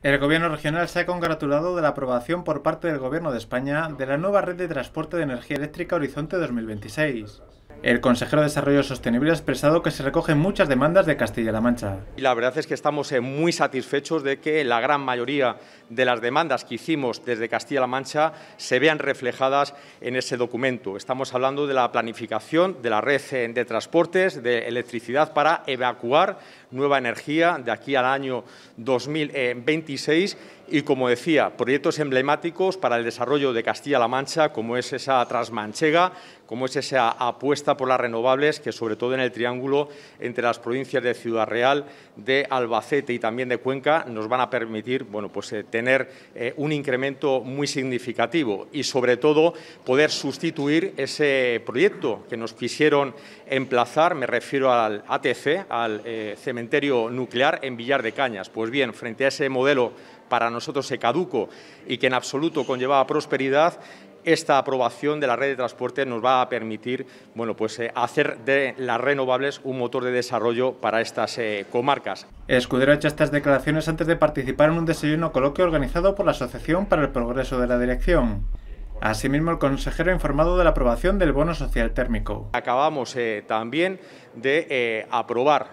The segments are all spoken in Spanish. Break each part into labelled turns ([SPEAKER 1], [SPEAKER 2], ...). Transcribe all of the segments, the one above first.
[SPEAKER 1] El gobierno regional se ha congratulado de la aprobación por parte del gobierno de España de la nueva red de transporte de energía eléctrica Horizonte 2026. El consejero de Desarrollo Sostenible ha expresado que se recogen muchas demandas de Castilla-La Mancha.
[SPEAKER 2] Y la verdad es que estamos eh, muy satisfechos de que la gran mayoría de las demandas que hicimos desde Castilla-La Mancha se vean reflejadas en ese documento. Estamos hablando de la planificación de la red eh, de transportes, de electricidad para evacuar nueva energía de aquí al año 2026 y, como decía, proyectos emblemáticos para el desarrollo de Castilla-La Mancha, como es esa transmanchega, como es esa apuesta por las renovables, que sobre todo en el triángulo entre las provincias de Ciudad Real, de Albacete y también de Cuenca, nos van a permitir bueno, pues, eh, tener eh, un incremento muy significativo y, sobre todo, poder sustituir ese proyecto que nos quisieron emplazar, me refiero al ATC, al eh, cementerio nuclear en Villar de Cañas. Pues bien, frente a ese modelo para nosotros se caduco y que en absoluto conllevaba prosperidad, esta aprobación de la red de transporte nos va a permitir bueno, pues, eh, hacer de las renovables un motor de desarrollo para estas eh, comarcas. Escudero
[SPEAKER 1] ha hecho estas declaraciones antes de participar en un desayuno coloquio organizado por la Asociación para el Progreso de la Dirección. Asimismo, el consejero ha informado de la aprobación del bono social térmico.
[SPEAKER 2] Acabamos eh, también de eh, aprobar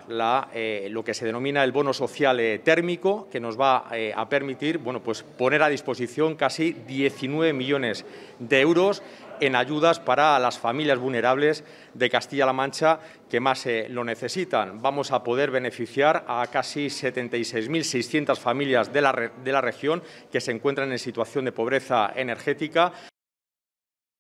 [SPEAKER 2] eh, lo que se denomina el bono social térmico, que nos va a permitir bueno, pues poner a disposición casi 19 millones de euros en ayudas para las familias vulnerables de Castilla-La Mancha que más lo necesitan. Vamos a poder beneficiar a casi 76.600 familias de la, de la región que se encuentran en situación de pobreza energética.